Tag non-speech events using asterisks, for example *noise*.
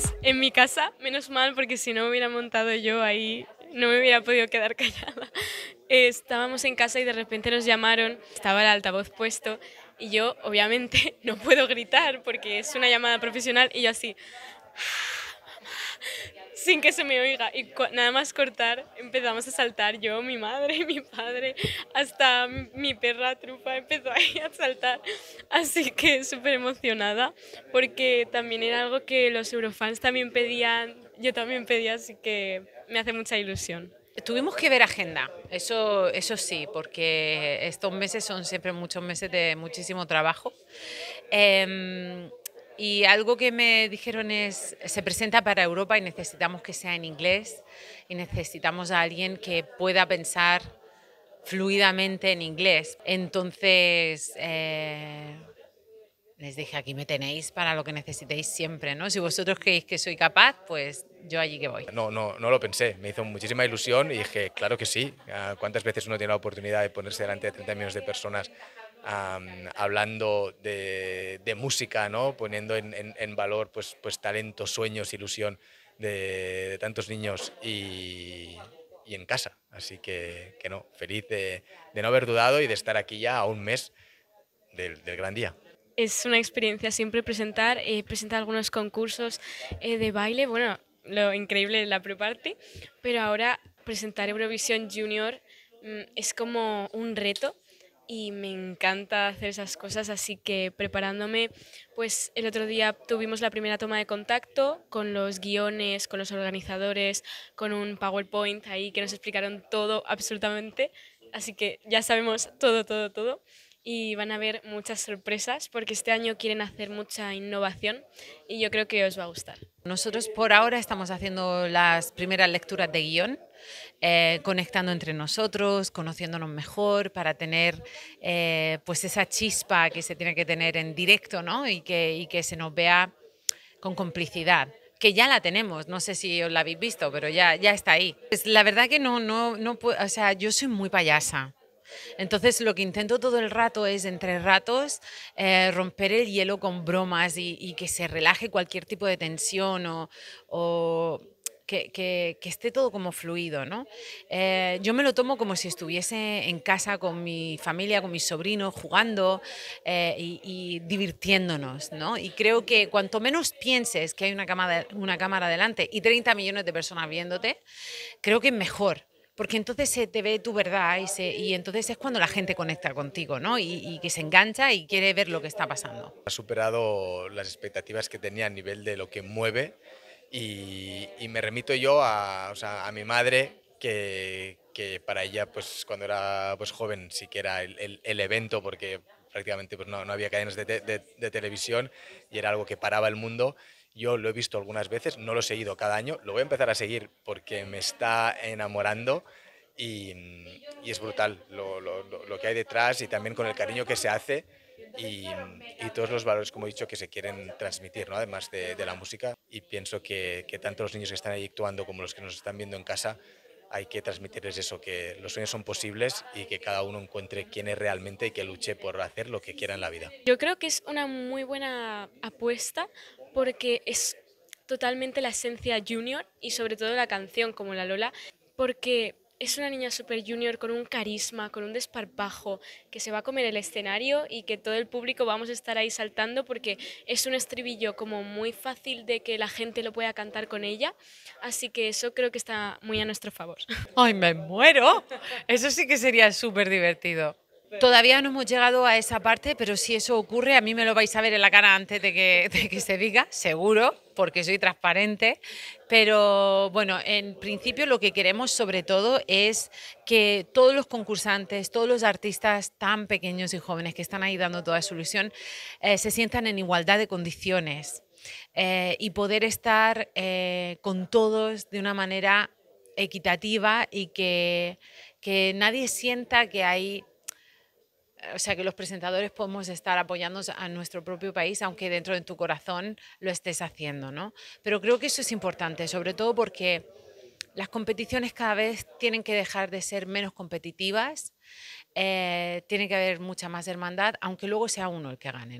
Pues, en mi casa, menos mal, porque si no me hubiera montado yo ahí, no me hubiera podido quedar *laughs* callada. Estábamos en casa y de repente nos llamaron, estaba el altavoz puesto y yo obviamente *laughs* no puedo gritar porque es una llamada profesional y yo así, ah, sin que se me oiga. Y nada más cortar, empezamos a saltar yo, mi madre, *laughs* mi padre, hasta mi perra trufa empezó ahí a saltar. Así que súper emocionada, porque también era algo que los eurofans también pedían, yo también pedía, así que me hace mucha ilusión. Tuvimos que ver agenda, eso, eso sí, porque estos meses son siempre muchos meses de muchísimo trabajo. Em, y algo que me dijeron es, se presenta para Europa y necesitamos que sea en inglés y necesitamos a alguien que pueda pensar fluidamente en inglés. Entonces, eh, les dije, aquí me tenéis para lo que necesitéis siempre, ¿no? Si vosotros creéis que soy capaz, pues yo allí que voy. No, no, no lo pensé, me hizo muchísima ilusión y dije, claro que sí, ah, ¿cuántas veces uno tiene la oportunidad de ponerse delante de 30 millones de personas hablando de, música, ¿no? poniendo en, valor pues, pues sueños, ilusión de, tantos niños y, en casa. Así que, no, feliz de, no haber dudado y de estar aquí ya a un mes del, gran día. Es una experiencia siempre presentar, eh, presentar algunos concursos eh, de baile, bueno, lo increíble de la pre-party, pero ahora presentar Eurovisión Junior mm, es como un reto y me encanta hacer esas cosas, así que preparándome, pues el otro día tuvimos la primera toma de contacto con los guiones, con los organizadores, con un PowerPoint ahí que nos explicaron todo absolutamente, así que ya sabemos todo, todo, todo y van a haber muchas sorpresas porque este año quieren hacer mucha innovación y yo creo que os va a gustar. Nosotros por ahora estamos haciendo las primeras lecturas de guión, eh, conectando entre nosotros, conociéndonos mejor para tener eh, pues esa chispa que se tiene que tener en directo ¿no? y, que, y que se nos vea con complicidad que ya la tenemos, no sé si os la habéis visto, pero ya, ya está ahí. Pues la verdad que no, no, no, o sea, yo soy muy payasa, entonces lo que intento todo el rato es, entre ratos, eh, romper el hielo con bromas y, que se relaje cualquier tipo de tensión o, que, esté todo como fluido, eh, yo me lo tomo como si estuviese en casa con mi familia, con mis sobrinos, jugando eh, y, divirtiéndonos, Y creo que cuanto menos pienses que hay una cámara, una cámara delante y 30 millones de personas viéndote, creo que es mejor, porque entonces se te ve tu verdad y, entonces es cuando la gente conecta contigo, ¿no? Y, que se engancha y quiere ver lo que está pasando. Ha superado las expectativas que tenía a nivel de lo que mueve y, me remito yo a, mi madre que, para ella, pues cuando era pues, joven, siquiera era el, evento porque prácticamente pues, no, no había cadenas de, de televisión y era algo que paraba el mundo yo lo he visto algunas veces, no lo he seguido cada año, lo voy a empezar a seguir porque me está enamorando y, es brutal lo, que hay detrás y también con el cariño que se hace y, todos los valores, como he dicho, que se quieren transmitir, además de, la música. Y pienso que, que tanto los niños que están ahí actuando como los que nos están viendo en casa hay que transmitirles eso, que los sueños son posibles y que cada uno encuentre quién es realmente y que luche por hacer lo que quiera en la vida. Yo creo que es una muy buena apuesta porque es totalmente la esencia junior y sobre todo la canción como la Lola, porque es una niña super junior con un carisma, con un desparpajo, que se va a comer el escenario y que todo el público vamos a estar ahí saltando porque es un estribillo como muy fácil de que la gente lo pueda cantar con ella. Así que eso creo que está muy a nuestro favor. *laughs* ¡Ay, me muero! Eso sí que sería súper divertido. Todavía no hemos llegado a esa parte, pero si eso ocurre, a mí me lo vais a ver en la cara antes *laughs* de que, se diga, seguro, porque soy transparente. Pero bueno, en principio lo que queremos sobre todo es que todos los concursantes, todos los artistas tan pequeños y jóvenes que están ahí dando toda su ilusión, eh, se sientan en igualdad de condiciones eh, y poder estar eh, con todos de una manera equitativa y que, que nadie sienta que hay o sea, que los presentadores podemos estar apoyando a nuestro propio país, aunque dentro de tu corazón lo estés haciendo, ¿no? Pero creo que eso es importante, sobre todo porque las competiciones cada vez tienen que dejar de ser menos competitivas, eh, tiene que haber mucha más hermandad, aunque luego sea uno el que gane,